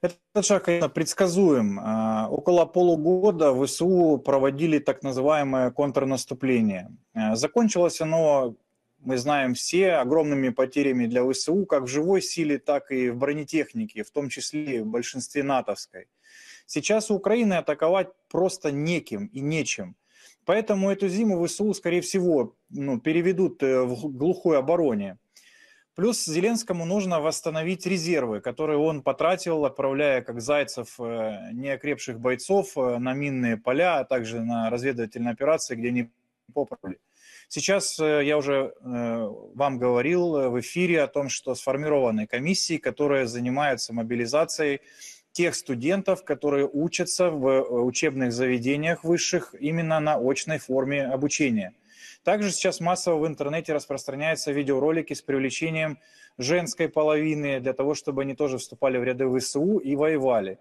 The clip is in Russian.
Этот шаг, конечно, предсказуем. А, около полугода ВСУ проводили так называемое контрнаступление. А, закончилось оно, мы знаем все, огромными потерями для ВСУ, как в живой силе, так и в бронетехнике, в том числе в большинстве натовской. Сейчас у Украины атаковать просто неким и нечем. Поэтому эту зиму ВСУ, скорее всего, ну, переведут э, в глухой обороне. Плюс Зеленскому нужно восстановить резервы, которые он потратил, отправляя, как Зайцев, э, неокрепших бойцов э, на минные поля, а также на разведывательные операции, где они попали. Сейчас э, я уже вам говорил в эфире о том, что сформированы комиссии, которые занимаются мобилизацией тех студентов, которые учатся в учебных заведениях высших именно на очной форме обучения – также сейчас массово в интернете распространяются видеоролики с привлечением женской половины для того, чтобы они тоже вступали в ряды ВСУ и воевали.